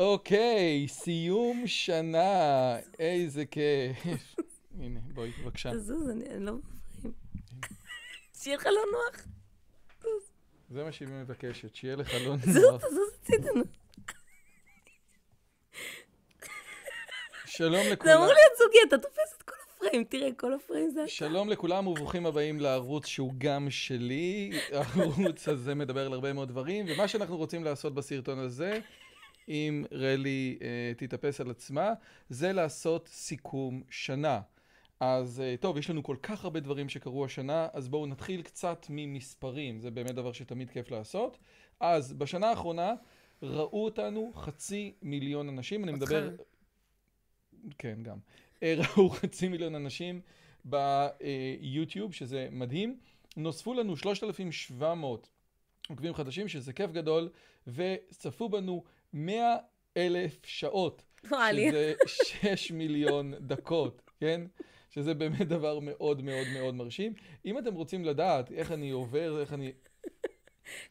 אוקיי, סיום שנה, איזה כיף. הנה, בואי, בבקשה. תזוז, אני לא מפריעים. שיהיה לך לא נוח. זה מה שהיא מבקשת, שיהיה לך לא נוח. זוז, תזוז הצידה. שלום לכולם. זה אמור להיות זוגי, אתה תופס את כל הפריים, תראה, כל הפריים זה... שלום לכולם וברוכים הבאים לערוץ שהוא גם שלי. הערוץ הזה מדבר על הרבה מאוד דברים, ומה שאנחנו רוצים לעשות בסרטון הזה... אם רלי uh, תתאפס על עצמה, זה לעשות סיכום שנה. אז uh, טוב, יש לנו כל כך הרבה דברים שקרו השנה, אז בואו נתחיל קצת ממספרים, זה באמת דבר שתמיד כיף לעשות. אז בשנה האחרונה ראו אותנו חצי מיליון אנשים, אני מדבר... כן, גם. אה, ראו חצי מיליון אנשים ביוטיוב, שזה מדהים. נוספו לנו 3,700 עוקבים חדשים, שזה כיף גדול, וצפו בנו 100 אלף שעות, שזה 6 מיליון דקות, כן? שזה באמת דבר מאוד מאוד מאוד מרשים. אם אתם רוצים לדעת איך אני עובר, איך אני...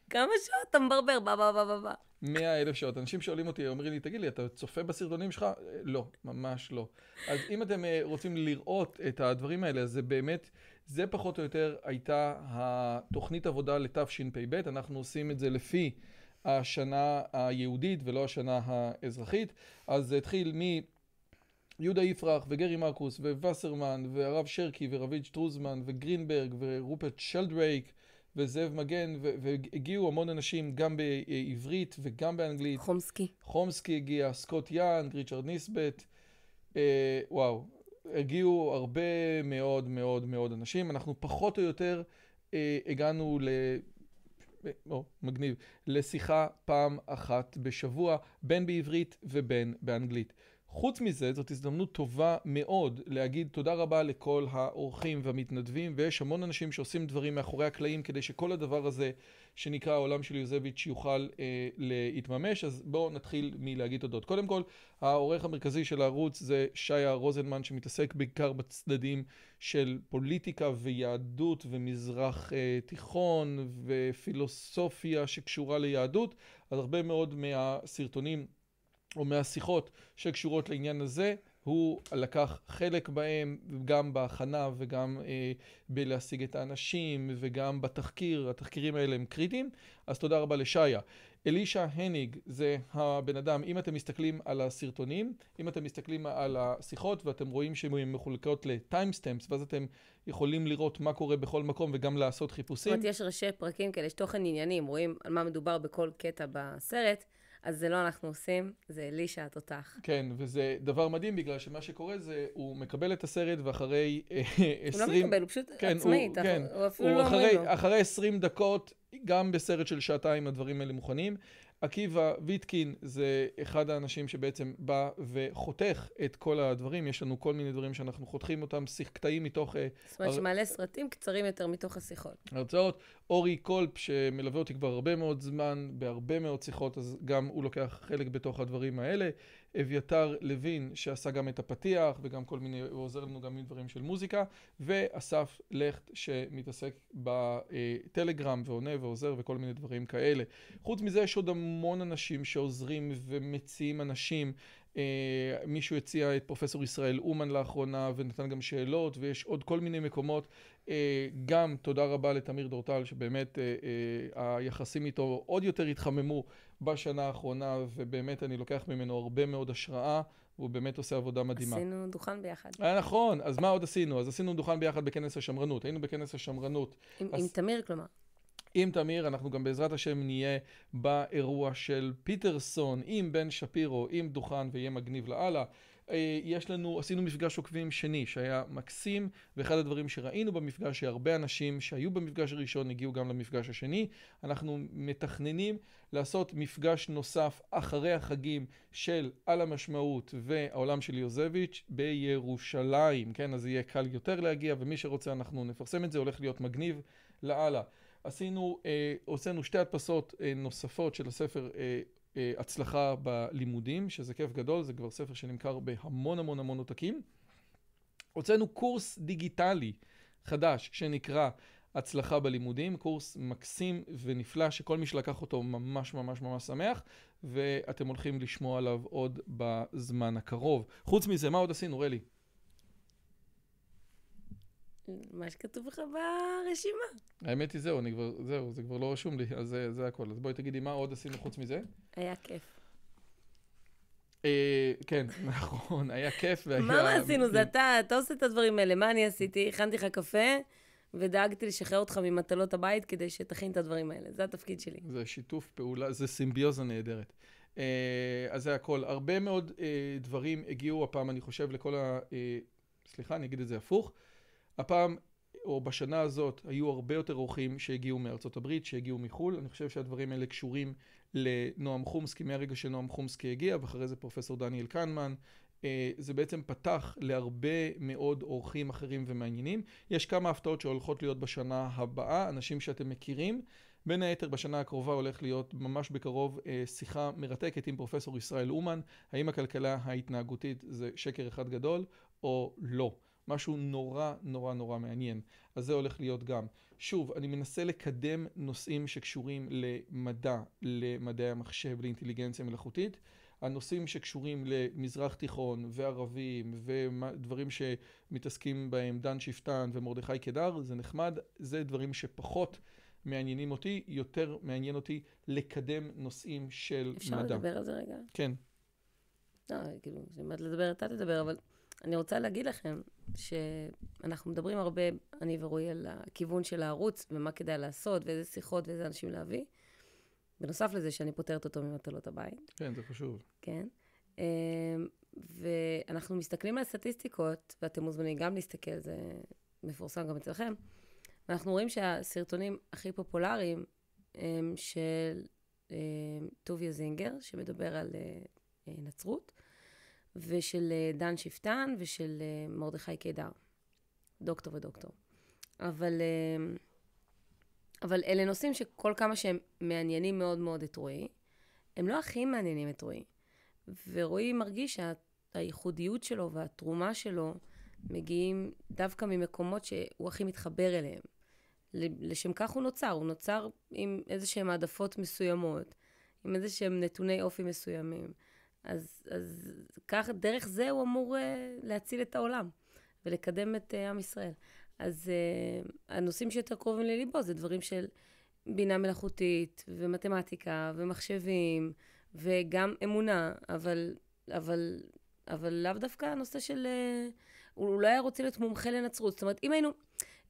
כמה שעות אתה מברבר? בא בא בא בא בא. 100 אלף שעות. אנשים שואלים אותי, אומרים לי, תגיד לי, אתה צופה בסרטונים שלך? אה, לא, ממש לא. אז אם אתם אה, רוצים לראות את הדברים האלה, אז זה באמת, זה פחות או יותר הייתה התוכנית עבודה לתשפ"ב. אנחנו עושים את זה לפי השנה היהודית ולא השנה האזרחית. אז זה התחיל מ... יהודה יפרח וגרי מרקוס ווסרמן והרב שרקי ורביד שטרוזמן וגרינברג ורופרט שלדרייק וזאב מגן, והגיעו המון אנשים גם בעברית וגם באנגלית. חומסקי. חומסקי הגיע, סקוט יאנג, ריצ'רד ניסבט, אה, וואו, הגיעו הרבה מאוד מאוד מאוד אנשים. אנחנו פחות או יותר אה, הגענו ל... אה, או, מגניב, לשיחה פעם אחת בשבוע, בין בעברית ובין באנגלית. חוץ מזה, זאת הזדמנות טובה מאוד להגיד תודה רבה לכל האורחים והמתנדבים, ויש המון אנשים שעושים דברים מאחורי הקלעים כדי שכל הדבר הזה שנקרא העולם של יוזביץ' יוכל אה, להתממש. אז בואו נתחיל מלהגיד תודות. קודם כל, העורך המרכזי של הערוץ זה שיה רוזנמן, שמתעסק בעיקר בצדדים של פוליטיקה ויהדות ומזרח אה, תיכון ופילוסופיה שקשורה ליהדות, אז הרבה מאוד מהסרטונים או מהשיחות שקשורות לעניין הזה, הוא לקח חלק בהם, גם בהכנה וגם אה, בלהשיג את האנשים וגם בתחקיר, התחקירים האלה הם קריטיים, אז תודה רבה לשעיה. אלישע הניג זה הבן אדם, אם אתם מסתכלים על הסרטונים, אם אתם מסתכלים על השיחות ואתם רואים שהן מחולקות לטיימסטמפס, ואז אתם יכולים לראות מה קורה בכל מקום וגם לעשות חיפושים. זאת אומרת, יש ראשי פרקים כאלה, יש תוכן עניינים, רואים על מה מדובר בכל קטע בסרט. אז זה לא אנחנו עושים, זה אלישע התותח. כן, וזה דבר מדהים, בגלל שמה שקורה זה, הוא מקבל את הסרט, ואחרי עשרים... אה, אה, הוא לא מקבל, הוא פשוט כן, עצמאית, הוא, כן, הוא אפילו הוא לא אומר לו. אחרי עשרים דקות, גם בסרט של שעתיים הדברים האלה מוכנים, עקיבא ויטקין זה אחד האנשים שבעצם בא וחותך את כל הדברים, יש לנו כל מיני דברים שאנחנו חותכים אותם, שיח, קטעים מתוך... אה, זאת אומרת הר... שמעלה סרטים קצרים יותר מתוך השיחות. הרצאות. אורי קולפ, שמלווה אותי כבר הרבה מאוד זמן, בהרבה מאוד שיחות, אז גם הוא לוקח חלק בתוך הדברים האלה. אביתר לוין, שעשה גם את הפתיח, וגם כל מיני, הוא עוזר לנו גם עם דברים של מוזיקה, ואסף לכט, שמתעסק בטלגרם, ועונה ועוזר, וכל מיני דברים כאלה. חוץ מזה, יש עוד המון אנשים שעוזרים ומציעים אנשים. Uh, מישהו הציע את פרופסור ישראל אומן לאחרונה ונתן גם שאלות ויש עוד כל מיני מקומות. Uh, גם תודה רבה לתמיר דורטל שבאמת uh, uh, היחסים איתו עוד יותר התחממו בשנה האחרונה, ובאמת אני לוקח ממנו הרבה מאוד השראה, והוא באמת עושה עבודה מדהימה. עשינו דוכן ביחד. היה נכון, אז מה עוד עשינו? אז עשינו דוכן ביחד בכנס השמרנות. היינו בכנס השמרנות. עם, אז... עם תמיר, כלומר. עם תמיר, אנחנו גם בעזרת השם נהיה באירוע של פיטרסון, עם בן שפירו, עם דוכן, ויהיה מגניב לאללה. אה, יש לנו, עשינו מפגש עוקבים שני שהיה מקסים, ואחד הדברים שראינו במפגש שהרבה אנשים שהיו במפגש הראשון הגיעו גם למפגש השני. אנחנו מתכננים לעשות מפגש נוסף אחרי החגים של על המשמעות והעולם של יוזביץ' בירושלים, כן? אז יהיה קל יותר להגיע, ומי שרוצה אנחנו נפרסם את זה, הולך להיות מגניב לאללה. עשינו, אה, הוצאנו שתי הדפסות אה, נוספות של הספר אה, הצלחה בלימודים, שזה כיף גדול, זה כבר ספר שנמכר בהמון המון המון עותקים. הוצאנו קורס דיגיטלי חדש שנקרא הצלחה בלימודים, קורס מקסים ונפלא שכל מי שלקח אותו ממש ממש ממש שמח, ואתם הולכים לשמוע עליו עוד בזמן הקרוב. חוץ מזה, מה עוד עשינו, רלי? מה שכתוב לך ברשימה. האמת היא, זהו, אני כבר, זהו, זה כבר לא רשום לי, אז זה, זה הכל. אז בואי תגידי, מה עוד עשינו חוץ מזה? היה כיף. אה, כן, נכון, היה כיף. והיה... מה מה עשינו? זה אתה, אתה עושה את הדברים האלה. מה אני עשיתי? הכנתי לך קפה, ודאגתי לשחרר אותך ממטלות הבית כדי שתכין את הדברים האלה. זה התפקיד שלי. זה שיתוף פעולה, זה סימביוזה נהדרת. אה, אז זה הכל. הרבה מאוד אה, דברים הגיעו הפעם, אני חושב, לכל ה... אה, סליחה, אני אגיד את זה הפוך. הפעם, או בשנה הזאת, היו הרבה יותר אורחים שהגיעו מארצות הברית, שהגיעו מחו"ל. אני חושב שהדברים האלה קשורים לנועם חומסקי, מהרגע שנועם חומסקי הגיע, ואחרי זה פרופסור דניאל קנמן, אה, זה בעצם פתח להרבה מאוד אורחים אחרים ומעניינים. יש כמה הפתעות שהולכות להיות בשנה הבאה, אנשים שאתם מכירים. בין היתר בשנה הקרובה הולך להיות ממש בקרוב אה, שיחה מרתקת עם פרופסור ישראל אומן, האם הכלכלה ההתנהגותית זה שקר אחד גדול או לא. משהו נורא נורא נורא מעניין. אז זה הולך להיות גם. שוב, אני מנסה לקדם נושאים שקשורים למדע, למדעי המחשב, לאינטליגנציה מלאכותית. הנושאים שקשורים למזרח תיכון וערבים ודברים שמתעסקים בהם דן שפטן ומרדכי קדר, זה נחמד, זה דברים שפחות מעניינים אותי, יותר מעניין אותי לקדם נושאים של אפשר מדע. אפשר לדבר על זה רגע? כן. לא, כאילו, אם את לדבר, אתה תדבר, אבל אני רוצה להגיד לכם שאנחנו מדברים הרבה, אני ורועי, על הכיוון של הערוץ, ומה כדאי לעשות, ואיזה שיחות ואיזה אנשים להביא. בנוסף לזה שאני פותרת אותו ממטלות הבית. כן, זה חשוב. כן. אמ, ואנחנו מסתכלים על הסטטיסטיקות, ואתם מוזמנים גם להסתכל, זה מפורסם גם אצלכם, ואנחנו רואים שהסרטונים הכי פופולריים הם של אמ, טוביה זינגר, שמדבר על אה, אה, נצרות, ושל אה, דן שפטן ושל אה, מרדכי קידר. דוקטור ודוקטור. אבל, אה, אבל אלה נושאים שכל כמה שהם מעניינים מאוד מאוד את רועי, הם לא הכי מעניינים את רועי. ורועי מרגיש שהייחודיות שלו והתרומה שלו מגיעים דווקא ממקומות שהוא הכי מתחבר אליהם. לשם כך הוא נוצר, הוא נוצר עם איזה שהן העדפות מסוימות, עם איזה שהם נתוני אופי מסוימים. אז, אז כך, דרך זה הוא אמור uh, להציל את העולם ולקדם את uh, עם ישראל. אז uh, הנושאים שיותר קרובים לליבו זה דברים של בינה מלאכותית ומתמטיקה ומחשבים וגם אמונה, אבל, אבל, אבל לאו דווקא הנושא של... Uh, הוא לא היה רוצה להיות מומחה לנצרות. זאת אומרת, אם היינו,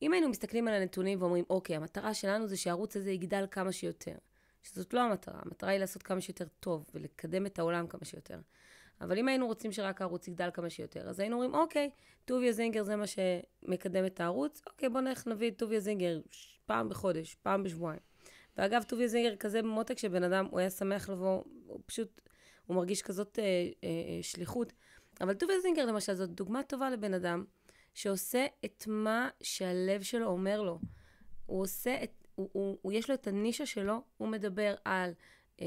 אם היינו מסתכלים על הנתונים ואומרים, אוקיי, המטרה שלנו זה שהערוץ הזה יגדל כמה שיותר. שזאת לא המטרה, המטרה היא לעשות כמה שיותר טוב ולקדם את העולם כמה שיותר. אבל אם היינו רוצים שרק הערוץ יגדל כמה שיותר, אז היינו אומרים, אוקיי, טוביה זינגר זה מה שמקדם את הערוץ, אוקיי, בוא נלך נביא את טוביה זינגר פעם בחודש, פעם בשבועיים. ואגב, טוביה זינגר כזה מותק שבן אדם, הוא היה שמח לבוא, הוא פשוט, הוא מרגיש כזאת אה, אה, אה שליחות. אבל טוביה זינגר, למשל, זאת דוגמה טובה לבן אדם שעושה את מה שהלב שלו אומר לו. הוא עושה את הוא, הוא, הוא יש לו את הנישה שלו, הוא מדבר על אה,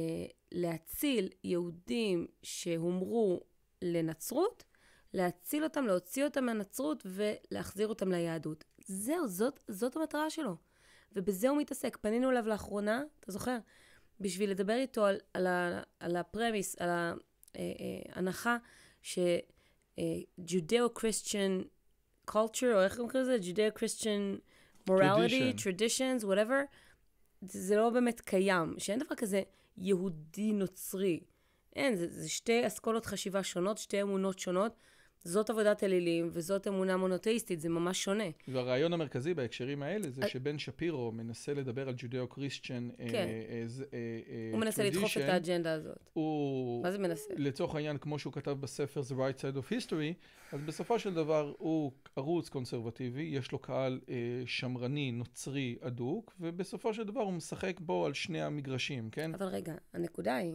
להציל יהודים שהומרו לנצרות, להציל אותם, להוציא אותם מהנצרות ולהחזיר אותם ליהדות. זהו, זאת, זאת המטרה שלו. ובזה הוא מתעסק. פנינו אליו לאחרונה, אתה זוכר? בשביל לדבר איתו על, על, ה, על הפרמיס, על ההנחה אה, אה, שג'ודאו-קריסטיאן אה, culture, או איך קוראים לזה? ג'ודאו-קריסטיאן... מורליטי, טרדישנס, וואטאבר, זה לא באמת קיים. שאין דבר כזה יהודי נוצרי. אין, זה, זה שתי אסכולות חשיבה שונות, שתי אמונות שונות. זאת עבודת אלילים וזאת אמונה מונותאיסטית, זה ממש שונה. והרעיון המרכזי בהקשרים האלה זה אה, שבן שפירו מנסה לדבר על ג'ודאו-קריסטיאן. אה, כן. אה, הוא מנסה לדחוף את האג'נדה הזאת. הוא... מה זה מנסה? לצורך העניין, כמו שהוא כתב בספר The Right Side of History, אז בסופו של דבר הוא ערוץ קונסרבטיבי, יש לו קהל שמרני, נוצרי, אדוק, ובסופו של דבר הוא משחק בו על שני המגרשים, כן? אבל רגע, הנקודה היא...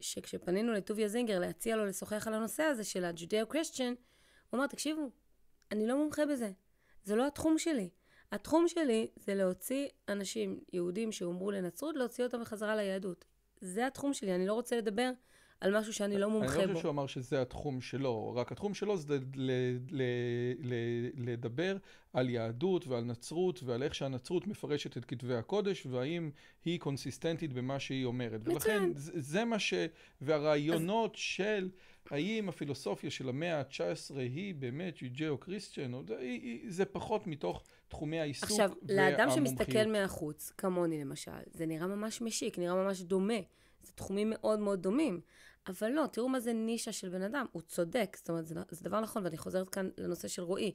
שכשפנינו לטוביה זינגר להציע לו לשוחח על הנושא הזה של הג'ודאו-קריסטיאן, הוא אמר, תקשיבו, אני לא מומחה בזה, זה לא התחום שלי. התחום שלי זה להוציא אנשים יהודים שהומרו לנצרות, להוציא אותם בחזרה ליהדות. זה התחום שלי, אני לא רוצה לדבר על משהו שאני לא מומחה בו. אני לא חושב שהוא אמר שזה התחום שלו, רק התחום שלו זה לדבר על יהדות ועל נצרות ועל איך שהנצרות מפרשת את כתבי הקודש והאם היא קונסיסטנטית במה שהיא אומרת. מצוין. ולכן זה מה ש... והרעיונות אז... של האם הפילוסופיה של המאה ה-19 היא באמת יוג'או-קריסטיאן, זה פחות מתוך תחומי העיסוק והמומחיות. עכשיו, לאדם שמסתכל מהחוץ, כמוני למשל, זה נראה ממש משיק, נראה ממש דומה. זה תחומים מאוד מאוד דומים. אבל לא, תראו מה זה נישה של בן אדם, הוא צודק, זאת אומרת, זה, לא, זה דבר נכון, ואני חוזרת כאן לנושא של רועי.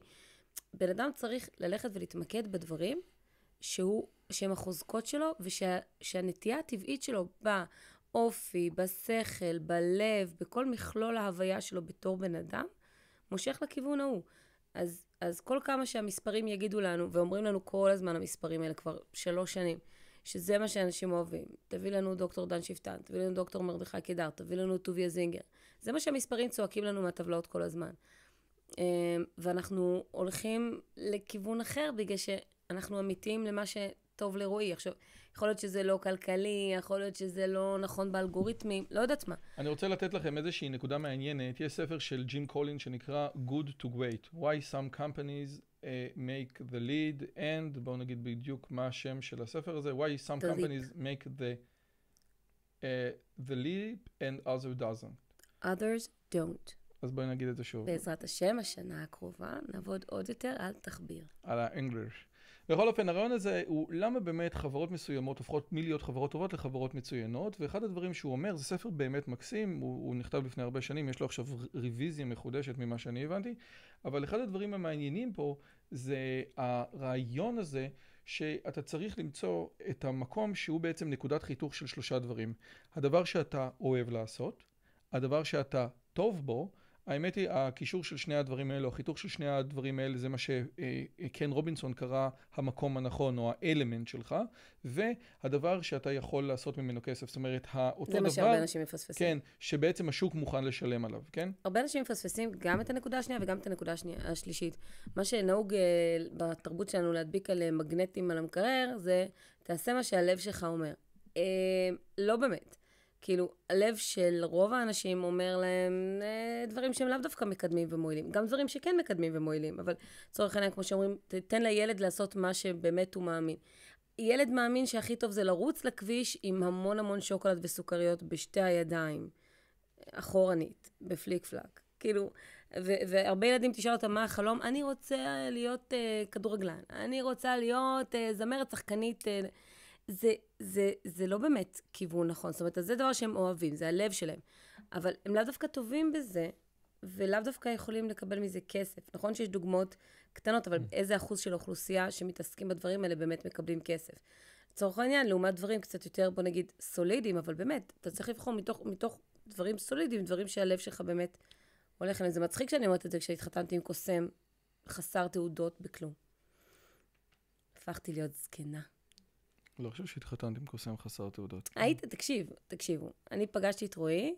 בן אדם צריך ללכת ולהתמקד בדברים שהוא, שהם החוזקות שלו, ושהנטייה ושה, הטבעית שלו באופי, בשכל, בלב, בכל מכלול ההוויה שלו בתור בן אדם, מושך לכיוון ההוא. אז, אז כל כמה שהמספרים יגידו לנו, ואומרים לנו כל הזמן המספרים האלה כבר שלוש שנים, שזה מה שאנשים אוהבים. תביא לנו דוקטור דן שפטן, תביא לנו דוקטור מרדכי קידר, תביא לנו טוביה זינגר. זה מה שהמספרים צועקים לנו מהטבלאות כל הזמן. אמ, ואנחנו הולכים לכיוון אחר, בגלל שאנחנו אמיתיים למה שטוב לרועי. עכשיו, יכול להיות שזה לא כלכלי, יכול להיות שזה לא נכון באלגוריתמים, לא יודעת מה. אני רוצה לתת לכם איזושהי נקודה מעניינת. יש ספר של ג'ים קולין שנקרא Good to Great, Why Some Companies uh, make the lead and, בואו נגיד בדיוק מה השם של הספר הזה, why some the companies leap. make the, uh, the leap and others doesn't. others don't. אז בואי נגיד את זה שוב. בעזרת השם, השנה הקרובה, נעבוד עוד יותר על תחביר. על האנגליש. בכל אופן, הרעיון הזה הוא למה באמת חברות מסוימות הופכות מלהיות חברות טובות לחברות מצוינות, ואחד הדברים שהוא אומר, זה ספר באמת מקסים, הוא, הוא נכתב לפני הרבה שנים, יש לו עכשיו רוויזיה מחודשת ממה שאני הבנתי, אבל אחד הדברים המעניינים פה זה הרעיון הזה שאתה צריך למצוא את המקום שהוא בעצם נקודת חיתוך של שלושה דברים. הדבר שאתה אוהב לעשות, הדבר שאתה טוב בו, האמת היא, הקישור של שני הדברים האלו, החיתוך של שני הדברים האלה, זה מה שקן רובינסון קרא המקום הנכון, או האלמנט שלך, והדבר שאתה יכול לעשות ממנו כסף. זאת אומרת, אותו דבר... זה מה שהרבה אנשים מפספסים. כן, שבעצם השוק מוכן לשלם עליו, כן? הרבה אנשים מפספסים גם את הנקודה השנייה וגם את הנקודה השנייה, השלישית. מה שנהוג אה, בתרבות שלנו להדביק על אה, מגנטים על המקרר, זה תעשה מה שהלב שלך אומר. אה, לא באמת. כאילו, הלב של רוב האנשים אומר להם אה, דברים שהם לאו דווקא מקדמים ומועילים. גם דברים שכן מקדמים ומועילים, אבל לצורך העניין, כמו שאומרים, תן לילד לעשות מה שבאמת הוא מאמין. ילד מאמין שהכי טוב זה לרוץ לכביש עם המון המון שוקולד וסוכריות בשתי הידיים, אחורנית, בפליק פלאק. כאילו, ו- והרבה ילדים תשאל אותם מה החלום, אני רוצה להיות uh, כדורגלן, אני רוצה להיות uh, זמרת, שחקנית. Uh, זה, זה, זה לא באמת כיוון נכון. זאת אומרת, זה דבר שהם אוהבים, זה הלב שלהם. אבל הם לאו דווקא טובים בזה, ולאו דווקא יכולים לקבל מזה כסף. נכון שיש דוגמאות קטנות, אבל mm. איזה אחוז של אוכלוסייה שמתעסקים בדברים האלה באמת מקבלים כסף. לצורך העניין, לעומת דברים קצת יותר, בוא נגיד, סולידיים, אבל באמת, אתה צריך לבחור מתוך, מתוך דברים סולידיים, דברים שהלב שלך באמת הולך אליהם. זה מצחיק שאני אומרת את זה כשהתחתנתי עם קוסם חסר תעודות בכלום. הפכתי להיות זקנה. לא חושב שהתחתנת עם קוסם חסר תעודות. היית, תקשיב, תקשיבו. אני פגשתי את רועי,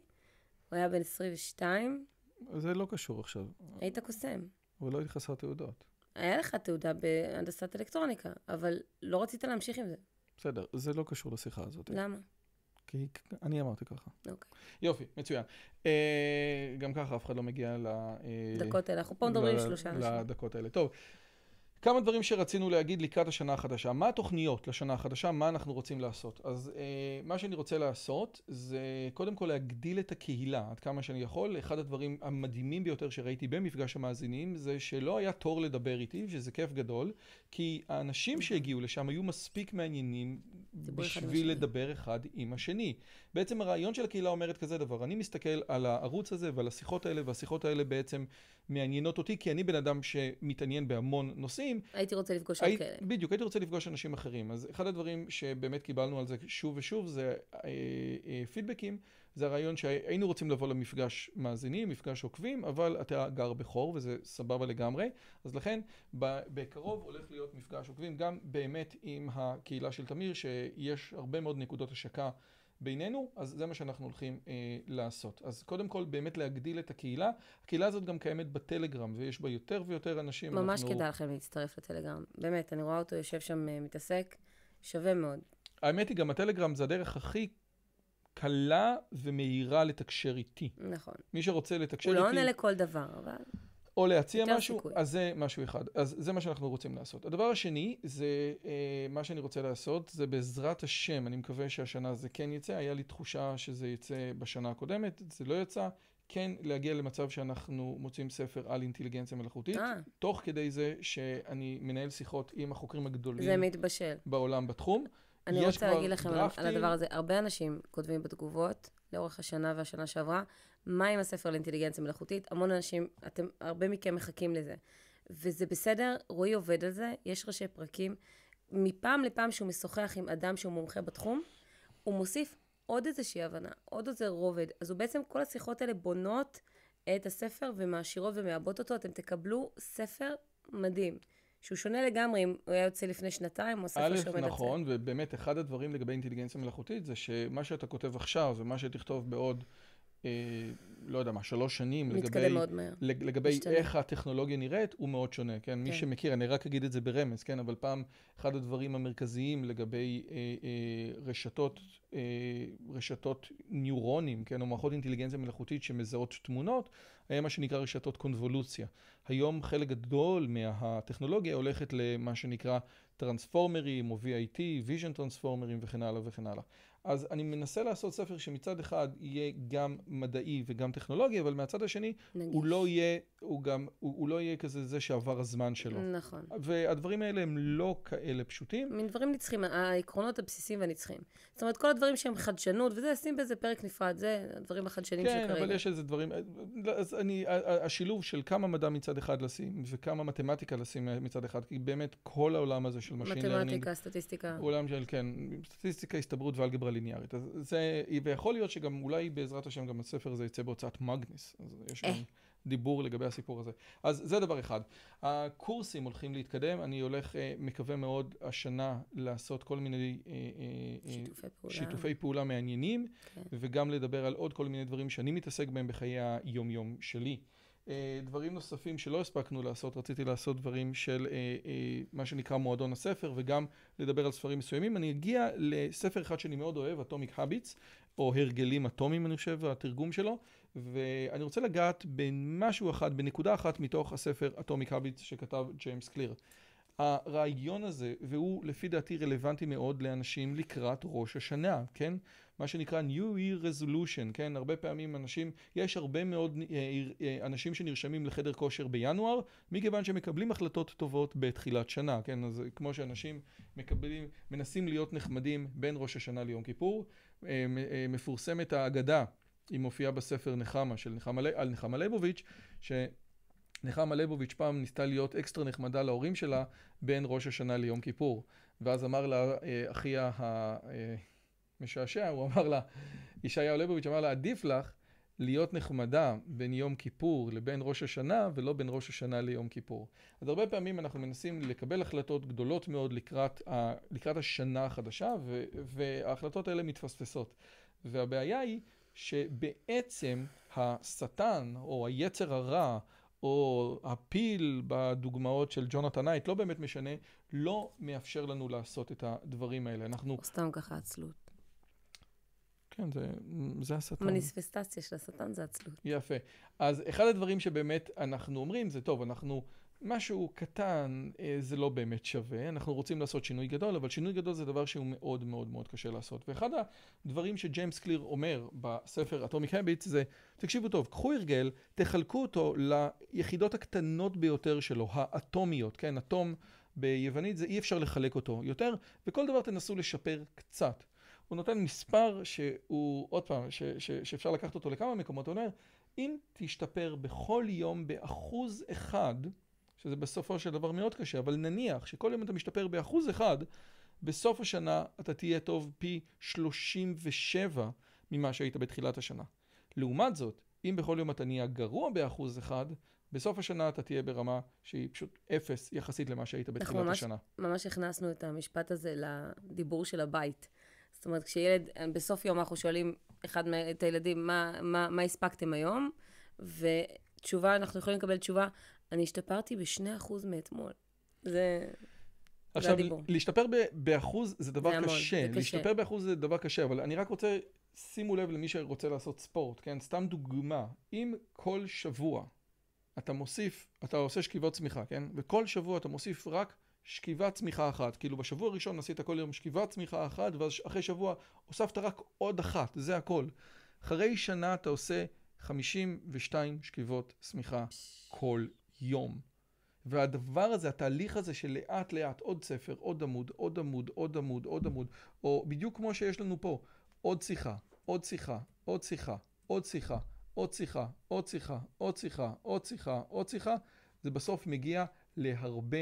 הוא היה בן 22. זה לא קשור עכשיו. היית קוסם. הוא לא הייתי חסר תעודות. היה לך תעודה בהנדסת אלקטרוניקה, אבל לא רצית להמשיך עם זה. בסדר, זה לא קשור לשיחה הזאת. למה? כי אני אמרתי ככה. אוקיי. יופי, מצוין. אה, גם ככה אף אחד לא מגיע ל... אה, דקות האלה, אנחנו פה מדברים שלושה אנשים. לדקות האלה. טוב. כמה דברים שרצינו להגיד לקראת השנה החדשה. מה התוכניות לשנה החדשה? מה אנחנו רוצים לעשות? אז אה, מה שאני רוצה לעשות זה קודם כל להגדיל את הקהילה עד כמה שאני יכול. אחד הדברים המדהימים ביותר שראיתי במפגש המאזינים זה שלא היה תור לדבר איתי, שזה כיף גדול, כי האנשים שהגיעו לשם היו מספיק מעניינים בשביל לדבר אחד עם השני. בעצם הרעיון של הקהילה אומרת כזה דבר, אני מסתכל על הערוץ הזה ועל השיחות האלה, והשיחות האלה בעצם מעניינות אותי, כי אני בן אדם שמתעניין בהמון נושאים. הייתי רוצה לפגוש הי... כאלה. בדיוק, הייתי רוצה לפגוש אנשים אחרים. אז אחד הדברים שבאמת קיבלנו על זה שוב ושוב, זה אה, אה, פידבקים, זה הרעיון שהיינו רוצים לבוא למפגש מאזינים, מפגש עוקבים, אבל אתה גר בחור, וזה סבבה לגמרי, אז לכן בקרוב הולך להיות מפגש עוקבים, גם באמת עם הקהילה של תמיר, שיש הרבה מאוד נקודות השקה. בינינו, אז זה מה שאנחנו הולכים אה, לעשות. אז קודם כל באמת להגדיל את הקהילה. הקהילה הזאת גם קיימת בטלגרם, ויש בה יותר ויותר אנשים. ממש אנחנו... כדאי לכם להצטרף לטלגרם. באמת, אני רואה אותו יושב שם, אה, מתעסק, שווה מאוד. האמת היא, גם הטלגרם זה הדרך הכי קלה ומהירה לתקשר איתי. נכון. מי שרוצה לתקשר הוא לא איתי... הוא לא עונה לכל דבר, אבל... או להציע משהו, סיכוי. אז זה משהו אחד. אז זה מה שאנחנו רוצים לעשות. הדבר השני, זה אה, מה שאני רוצה לעשות, זה בעזרת השם, אני מקווה שהשנה זה כן יצא, היה לי תחושה שזה יצא בשנה הקודמת, זה לא יצא. כן להגיע למצב שאנחנו מוצאים ספר על אינטליגנציה מלאכותית, אה. תוך כדי זה שאני מנהל שיחות עם החוקרים הגדולים זה מתבשל. בעולם בתחום. אני רוצה להגיד לכם דרפטים. על הדבר הזה, הרבה אנשים כותבים בתגובות לאורך השנה והשנה שעברה, מה עם הספר לאינטליגנציה מלאכותית? המון אנשים, אתם, הרבה מכם מחכים לזה. וזה בסדר, רועי עובד על זה, יש ראשי פרקים. מפעם לפעם שהוא משוחח עם אדם שהוא מומחה בתחום, הוא מוסיף עוד איזושהי הבנה, עוד איזה רובד. אז הוא בעצם, כל השיחות האלה בונות את הספר ומעשירות ומעבות אותו. אתם תקבלו ספר מדהים. שהוא שונה לגמרי, אם הוא היה יוצא לפני שנתיים, או ספר שעומד לצאת. א', נכון, ובאמת אחד הדברים לגבי אינטליגנציה מלאכותית זה שמה שאתה כותב עכשיו ומה שתכתוב בעוד אה, לא יודע מה, שלוש שנים, לגבי, לגבי משתנה. איך הטכנולוגיה נראית, הוא מאוד שונה, כן? כן? מי שמכיר, אני רק אגיד את זה ברמז, כן? אבל פעם, אחד הדברים המרכזיים לגבי אה, אה, רשתות, אה, רשתות ניורונים, כן? או מערכות אינטליגנציה מלאכותית שמזהות תמונות, היה מה שנקרא רשתות קונבולוציה. היום חלק גדול מהטכנולוגיה הולכת למה שנקרא טרנספורמרים, או VIT, vision טרנספורמרים וכן הלאה וכן הלאה. אז אני מנסה לעשות ספר שמצד אחד יהיה גם מדעי וגם טכנולוגי, אבל מהצד השני, הוא לא יהיה, הוא גם, הוא, הוא לא יהיה כזה זה שעבר הזמן שלו. נכון. והדברים האלה הם לא כאלה פשוטים. מין דברים נצחים, העקרונות הבסיסיים והנצחים. זאת אומרת, כל הדברים שהם חדשנות, וזה, שים בזה פרק נפרד, זה הדברים החדשנים שקרים. כן, שקרה כן, אבל יש איזה דברים, אז אני, השילוב של כמה מדע מצד אחד לשים, וכמה מתמטיקה לשים מצד אחד, כי באמת כל העולם הזה של משין לרנינג. מתמטיקה, סטטיסטיקה. עולם של, כן, סטטיסטיקה, הסתברות ואלגברה הליניארית. אז זה, ויכול להיות שגם אולי בעזרת השם גם הספר הזה יצא בהוצאת מגנס. אז יש אה. גם דיבור לגבי הסיפור הזה. אז זה דבר אחד. הקורסים הולכים להתקדם, אני הולך, אה, מקווה מאוד השנה לעשות כל מיני אה, שיתופי פעולה, שיתופי פעולה מעניינים, כן. וגם לדבר על עוד כל מיני דברים שאני מתעסק בהם בחיי היום-יום שלי. אה, דברים נוספים שלא הספקנו לעשות, רציתי לעשות דברים של אה, אה, מה שנקרא מועדון הספר וגם לדבר על ספרים מסוימים. אני אגיע לספר אחד שאני מאוד אוהב, אטומיק הביטס, או הרגלים אטומיים אני חושב, התרגום שלו, ואני רוצה לגעת במשהו אחד, בנקודה אחת מתוך הספר אטומיק הביטס שכתב ג'יימס קליר. הרעיון הזה, והוא לפי דעתי רלוונטי מאוד לאנשים לקראת ראש השנה, כן? מה שנקרא New Year Resolution, כן? הרבה פעמים אנשים, יש הרבה מאוד אה, אה, אנשים שנרשמים לחדר כושר בינואר, מכיוון שמקבלים החלטות טובות בתחילת שנה, כן? אז כמו שאנשים מקבלים, מנסים להיות נחמדים בין ראש השנה ליום כיפור, אה, מפורסמת האגדה, היא מופיעה בספר נחמה, של נחמה, על נחמה ליבוביץ', ש... נחמה ליבוביץ' פעם ניסתה להיות אקסטרה נחמדה להורים שלה בין ראש השנה ליום כיפור. ואז אמר לה אה, אחיה המשעשע, הוא אמר לה, ישעיהו ליבוביץ' אמר לה, עדיף לך להיות נחמדה בין יום כיפור לבין ראש השנה, ולא בין ראש השנה ליום כיפור. אז הרבה פעמים אנחנו מנסים לקבל החלטות גדולות מאוד לקראת, ה, לקראת השנה החדשה, ו, וההחלטות האלה מתפספסות. והבעיה היא שבעצם השטן, או היצר הרע, או הפיל בדוגמאות של ג'ונתן נייט, לא באמת משנה, לא מאפשר לנו לעשות את הדברים האלה. אנחנו... סתם ככה עצלות. כן, זה, זה השטן. מניספסטציה של השטן זה עצלות. יפה. אז אחד הדברים שבאמת אנחנו אומרים זה, טוב, אנחנו משהו קטן אה, זה לא באמת שווה, אנחנו רוצים לעשות שינוי גדול, אבל שינוי גדול זה דבר שהוא מאוד מאוד מאוד קשה לעשות. ואחד הדברים שג'יימס קליר אומר בספר אטומיק Habits זה, תקשיבו טוב, קחו הרגל, תחלקו אותו ליחידות הקטנות ביותר שלו, האטומיות, כן, אטום ביוונית זה אי אפשר לחלק אותו יותר, וכל דבר תנסו לשפר קצת. הוא נותן מספר שהוא, עוד פעם, ש, ש, שאפשר לקחת אותו לכמה מקומות, הוא אומר, אם תשתפר בכל יום באחוז אחד, שזה בסופו של דבר מאוד קשה, אבל נניח שכל יום אתה משתפר באחוז אחד, בסוף השנה אתה תהיה טוב פי 37 ממה שהיית בתחילת השנה. לעומת זאת, אם בכל יום אתה נהיה גרוע באחוז אחד, בסוף השנה אתה תהיה ברמה שהיא פשוט אפס יחסית למה שהיית בתחילת ממש, השנה. אנחנו ממש הכנסנו את המשפט הזה לדיבור של הבית. זאת אומרת, כשילד, בסוף יום אנחנו שואלים אחד את הילדים, מה, מה, מה הספקתם היום? ותשובה, אנחנו יכולים לקבל תשובה, אני השתפרתי בשני אחוז מאתמול. זה... עכשיו, זה להשתפר ב- באחוז זה דבר זה קשה. זה קשה. להשתפר באחוז זה דבר קשה, אבל אני רק רוצה, שימו לב למי שרוצה לעשות ספורט, כן? סתם דוגמה, אם כל שבוע אתה מוסיף, אתה עושה שכיבות צמיחה, כן? וכל שבוע אתה מוסיף רק שכיבת צמיחה אחת. כאילו בשבוע הראשון עשית כל יום שכיבת צמיחה אחת, ואז אחרי שבוע הוספת רק עוד אחת, זה הכל. אחרי שנה אתה עושה 52 שכיבות צמיחה כל יום. והדבר הזה, התהליך הזה של לאט לאט עוד ספר, עוד עמוד, עוד עמוד, עוד עמוד, עוד עמוד, או בדיוק כמו שיש לנו פה, עוד שיחה, עוד שיחה, עוד שיחה, עוד שיחה, עוד שיחה, עוד שיחה, עוד שיחה, עוד שיחה, עוד שיחה, זה בסוף מגיע להרבה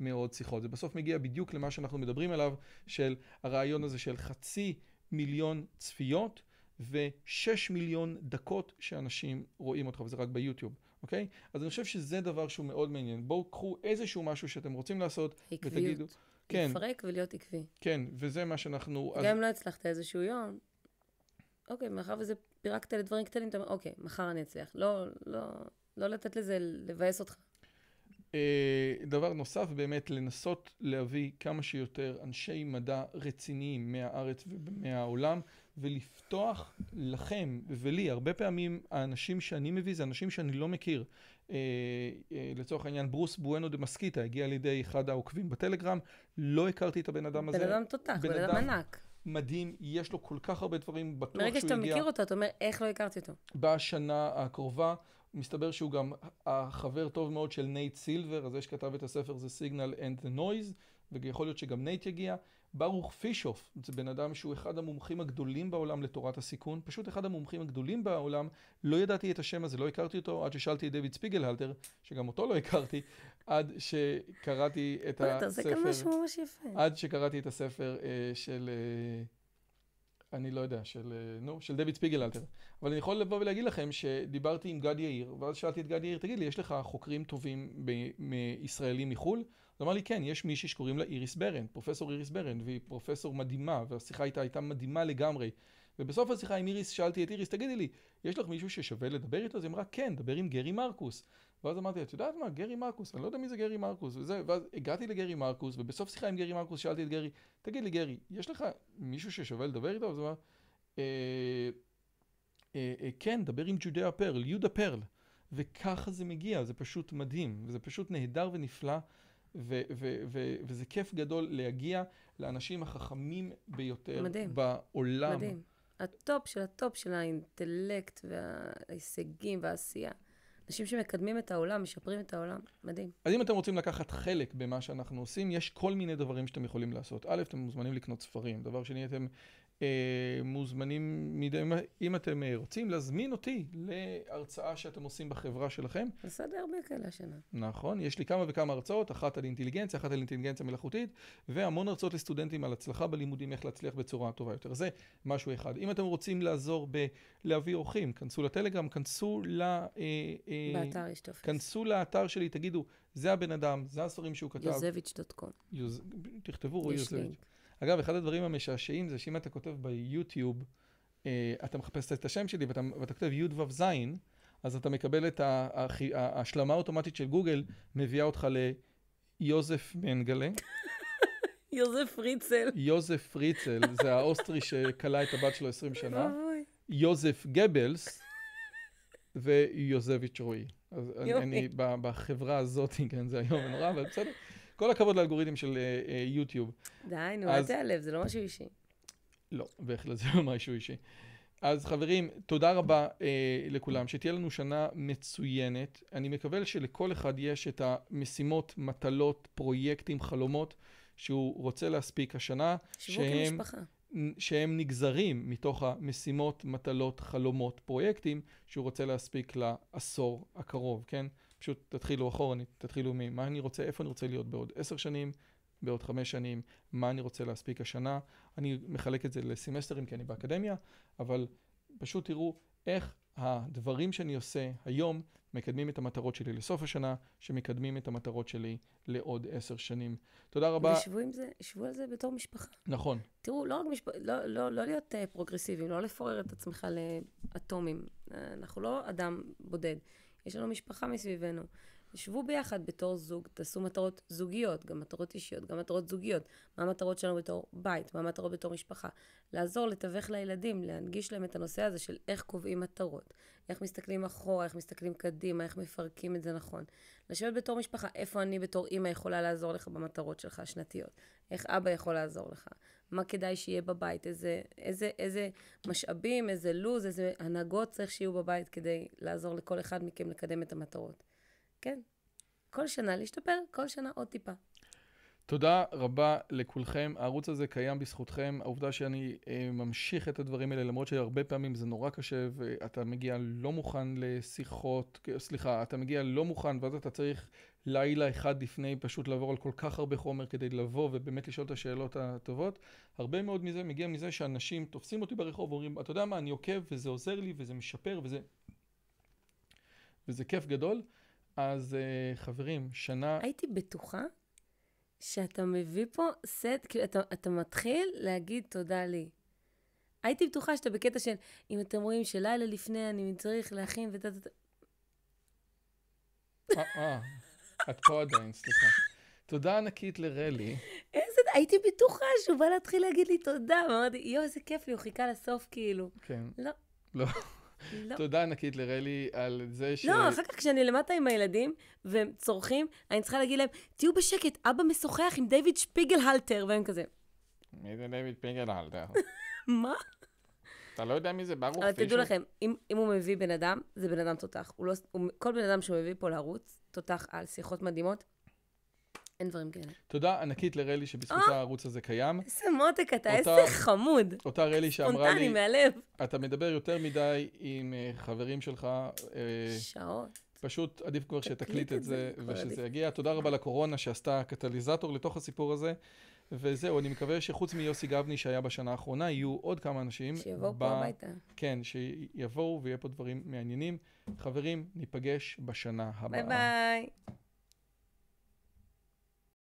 מאוד שיחות. זה בסוף מגיע בדיוק למה שאנחנו מדברים עליו, של הרעיון הזה של חצי מיליון צפיות ושש מיליון דקות שאנשים רואים אותך, וזה רק ביוטיוב. אוקיי? אז אני חושב שזה דבר שהוא מאוד מעניין. בואו קחו איזשהו משהו שאתם רוצים לעשות, עקביות. ותגידו... עקביות. כן. לפרק ולהיות עקבי. כן, וזה מה שאנחנו... גם אז... אם לא הצלחת איזשהו יום, אוקיי, מאחר וזה פירקת לדברים קטנים, אתה אומר, אוקיי, מחר אני אצליח. לא, לא, לא לתת לזה לבאס אותך. אה, דבר נוסף, באמת לנסות להביא כמה שיותר אנשי מדע רציניים מהארץ ומהעולם ולפתוח לכם ולי, הרבה פעמים האנשים שאני מביא זה אנשים שאני לא מכיר. אה, אה, לצורך העניין, ברוס בואנו דה מסקיטה הגיע על ידי אחד העוקבים בטלגרם, לא הכרתי את הבן אדם הזה. בן אדם תותח, בן אדם ענק. מדהים, יש לו כל כך הרבה דברים, בטוח שהוא יגיע. ברגע שאתה מכיר אותו, אתה אומר, איך לא הכרתי אותו? בשנה הקרובה, מסתבר שהוא גם החבר טוב מאוד של נייט סילבר, אז יש כתב את הספר זה סיגנל אנד נויז, ויכול להיות שגם נייט יגיע. ברוך פישוף, זה בן אדם שהוא אחד המומחים הגדולים בעולם לתורת הסיכון, פשוט אחד המומחים הגדולים בעולם, לא ידעתי את השם הזה, לא הכרתי אותו עד ששאלתי את דויד ספיגלהלטר, שגם אותו לא הכרתי, עד שקראתי את הספר, זה כמה עד שקראתי את הספר אה, של... אה, אני לא יודע, של, אה, נו, של דויד ספיגללטר. אבל אני יכול לבוא ולהגיד לכם שדיברתי עם גד יאיר, ואז שאלתי את גד יאיר, תגיד לי, יש לך חוקרים טובים מישראלים מחו"ל? הוא אמר לי, כן, יש מישהי שקוראים לה איריס ברן, פרופסור איריס ברן, והיא פרופסור מדהימה, והשיחה איתה הייתה מדהימה לגמרי. ובסוף השיחה עם איריס שאלתי את איריס, תגידי לי, יש לך מישהו ששווה לדבר איתו? אז היא אמרה, כן, דבר עם גרי מרקוס. ואז אמרתי, את יודעת מה, גרי מרקוס, אני לא יודע מי זה גרי מרקוס, וזה, ואז הגעתי לגרי מרקוס, ובסוף שיחה עם גרי מרקוס שאלתי את גרי, תגיד לי גרי, יש לך מישהו ששווה לדבר איתו? אז הוא אמר, אה, אה, אה, כן, דבר עם ג'ודיה פרל, יהודה פרל. וככה זה מגיע, זה פשוט מדהים, וזה פשוט נהדר ונפלא, ו- ו- ו- וזה כיף גדול להגיע לאנשים החכמים ביותר מדהים. בעולם. מדהים. הטופ של הטופ של האינטלקט וההישגים והעשייה. אנשים שמקדמים את העולם, משפרים את העולם, מדהים. אז אם אתם רוצים לקחת חלק במה שאנחנו עושים, יש כל מיני דברים שאתם יכולים לעשות. א', אתם מוזמנים לקנות ספרים. דבר שני, אתם אה, מוזמנים מדי, אם אתם אה, רוצים, להזמין אותי להרצאה שאתם עושים בחברה שלכם. בסדר בכלא השנה. נכון, יש לי כמה וכמה הרצאות, אחת על אינטליגנציה, אחת על אינטליגנציה מלאכותית, והמון הרצאות לסטודנטים על הצלחה בלימודים, איך להצליח בצורה טובה יותר. זה משהו אחד. אם אתם רוצים לעזור בלהביא אורחים, כנסו לטלגרם, כנסו ל... אה, אה, באתר יש טופס. כנסו לאתר שלי, תגידו, זה הבן אדם, זה הספרים שהוא כתב. יוזביץ' יוזביץ'.קום. יוז... תכתבו רועי יוזביץ'. אגב, אחד הדברים המשעשעים זה שאם אתה כותב ביוטיוב, אה, אתה מחפש את השם שלי ואתה, ואתה כותב יו"ו-ז, אז אתה מקבל את ההשלמה האוטומטית של גוגל, מביאה אותך ליוזף מנגלה. יוזף פריצל. יוזף פריצל, זה האוסטרי שכלא את הבת שלו 20 שנה. יוזף גבלס ויוזביץ' רועי. אז אני בחברה הזאת, כן, זה היום נורא, אבל בסדר. כל הכבוד לאלגוריתם של אה, אה, יוטיוב. Uh, uh, די, נו, אל תיעלב, זה לא משהו אישי. לא, בהחלט זה לא משהו אישי. אז חברים, תודה רבה uh, לכולם, שתהיה לנו שנה מצוינת. אני מקווה שלכל אחד יש את המשימות, מטלות, פרויקטים, חלומות שהוא רוצה להספיק השנה. שיווק עם משפחה. שהם נגזרים מתוך המשימות, מטלות, חלומות, פרויקטים שהוא רוצה להספיק לעשור הקרוב, כן? פשוט תתחילו אחורנית, תתחילו ממה אני רוצה, איפה אני רוצה להיות בעוד עשר שנים, בעוד חמש שנים, מה אני רוצה להספיק השנה. אני מחלק את זה לסמסטרים כי אני באקדמיה, אבל פשוט תראו איך הדברים שאני עושה היום מקדמים את המטרות שלי לסוף השנה, שמקדמים את המטרות שלי לעוד עשר שנים. תודה רבה. ושבו עם זה, שבו על זה בתור משפחה. נכון. תראו, לא רק משפחה, לא, לא, לא להיות אה, פרוגרסיביים, לא לפורר את עצמך לאטומים. אה, אנחנו לא אדם בודד. יש לנו משפחה מסביבנו. שבו ביחד בתור זוג, תעשו מטרות זוגיות, גם מטרות אישיות, גם מטרות זוגיות. מה המטרות שלנו בתור בית, מה המטרות בתור משפחה. לעזור, לתווך לילדים, להנגיש להם את הנושא הזה של איך קובעים מטרות, איך מסתכלים אחורה, איך מסתכלים קדימה, איך מפרקים את זה נכון. לשבת בתור משפחה, איפה אני בתור אימא יכולה לעזור לך במטרות שלך השנתיות? איך אבא יכול לעזור לך? מה כדאי שיהיה בבית, איזה, איזה, איזה משאבים, איזה לו"ז, איזה הנהגות צריך שיהיו בבית כדי לעזור לכל אחד מכם לקדם את המטרות. כן, כל שנה להשתפר, כל שנה עוד טיפה. תודה רבה לכולכם, הערוץ הזה קיים בזכותכם, העובדה שאני אה, ממשיך את הדברים האלה למרות שהרבה פעמים זה נורא קשה ואתה מגיע לא מוכן לשיחות, סליחה, אתה מגיע לא מוכן ואז אתה צריך לילה אחד לפני פשוט לעבור על כל כך הרבה חומר כדי לבוא ובאמת לשאול את השאלות הטובות. הרבה מאוד מזה מגיע מזה שאנשים תופסים אותי ברחוב ואומרים, אתה יודע מה, אני עוקב וזה עוזר לי וזה משפר וזה... וזה כיף גדול. אז uh, חברים, שנה... הייתי בטוחה שאתה מביא פה סט, כאילו, אתה, אתה מתחיל להגיד תודה לי. הייתי בטוחה שאתה בקטע של, אם אתם רואים שלילה לפני אני צריך להכין ותה... אה, אה, את פה עדיין, סליחה. תודה ענקית לרלי. איזה, הייתי בטוחה שהוא בא להתחיל להגיד לי תודה, ואמרתי, יואו, איזה כיף לי, הוא חיכה לסוף כאילו. כן. לא. לא. לא. תודה ענקית לרלי על זה ש... לא, אחר כך כשאני למטה עם הילדים, והם צורכים, אני צריכה להגיד להם, תהיו בשקט, אבא משוחח עם דיוויד שפיגלהלטר, והם כזה. מי זה דיוויד שפיגלהלטר? מה? אתה לא יודע מי זה ברוך פישר? אבל תדעו לכם, אם, אם הוא מביא בן אדם, זה בן אדם תותח. לא, הוא, כל בן אדם שהוא מביא פה לערוץ, תותח על שיחות מדהימות. אין דברים כאלה. תודה ענקית לרלי שבזכותה אה? הערוץ הזה קיים. איזה מותק אתה, איזה חמוד. אותה רלי שאמרה לי... מהלב. אתה מדבר יותר מדי עם אה, חברים שלך. אה, שעות. פשוט עדיף כבר שתקליט את זה ושזה יגיע. תודה רבה לקורונה שעשתה קטליזטור לתוך הסיפור הזה. וזהו, אני מקווה שחוץ מיוסי גבני שהיה בשנה האחרונה, יהיו עוד כמה אנשים. שיבואו פה הביתה. כן, שיבואו ויהיה פה דברים מעניינים. חברים, ניפגש בשנה הבאה. ביי ביי.